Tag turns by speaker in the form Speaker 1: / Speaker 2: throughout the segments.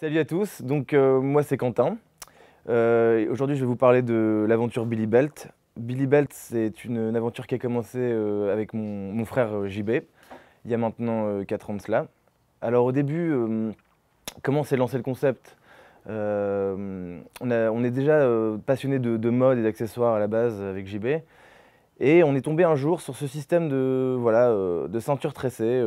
Speaker 1: Salut à tous, donc euh, moi c'est Quentin. Euh, aujourd'hui je vais vous parler de l'aventure Billy Belt. Billy Belt c'est une, aventure qui a commencé euh, avec mon, frère JB, il y a maintenant 4 ans de cela. Alors au début, comment s'est lancé le concept on, est déjà passionné de, de, mode et d'accessoires à la base avec JB. Et on est tombé un jour sur ce système de, voilà, de ceinture tressée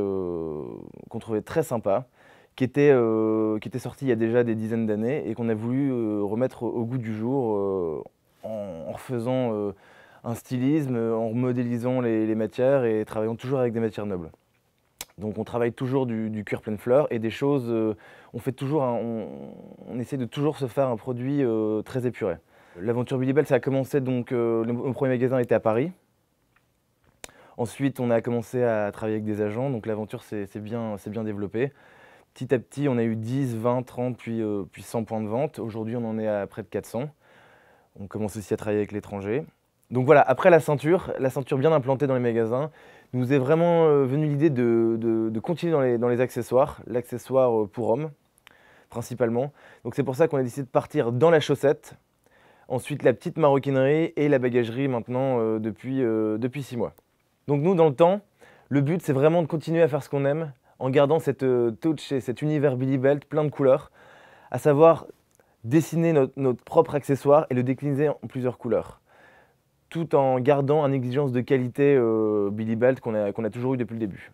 Speaker 1: qu'on trouvait très sympa qui était, euh, qui était sorti il y a déjà des dizaines d'années et qu'on a voulu euh, remettre au goût du jour euh, en, refaisant un stylisme, en remodélisant les, matières et travaillant toujours avec des matières nobles. Donc on travaille toujours du, du cuir pleine fleur et des choses, on fait toujours, on, essaie de toujours se faire un produit très épuré. L'aventure Billy Bell, ça a commencé donc, mon le, premier magasin était à Paris. Ensuite, on a commencé à travailler avec des agents, donc l'aventure s'est bien, bien développée. Petit à petit, on a eu 10, 20, 30, puis, 100 euh, points de vente. Aujourd'hui, on en est à près de 400. On commence aussi à travailler avec l'étranger. Donc voilà, après la ceinture, la ceinture bien implantée dans les magasins, nous est vraiment euh, venue l'idée de, continuer dans les, accessoires, l'accessoire euh, pour hommes principalement. Donc c'est pour ça qu'on a décidé de partir dans la chaussette, ensuite la petite maroquinerie et la bagagerie maintenant depuis, depuis six mois. Donc nous, dans le temps, le but c'est vraiment de continuer à faire ce qu'on aime, en gardant cette euh, touch et cet univers Billy Belt plein de couleurs, à savoir dessiner notre, propre accessoire et le décliner en plusieurs couleurs tout en gardant une exigence de qualité euh, Billy Belt qu'on a, a toujours eu depuis le début.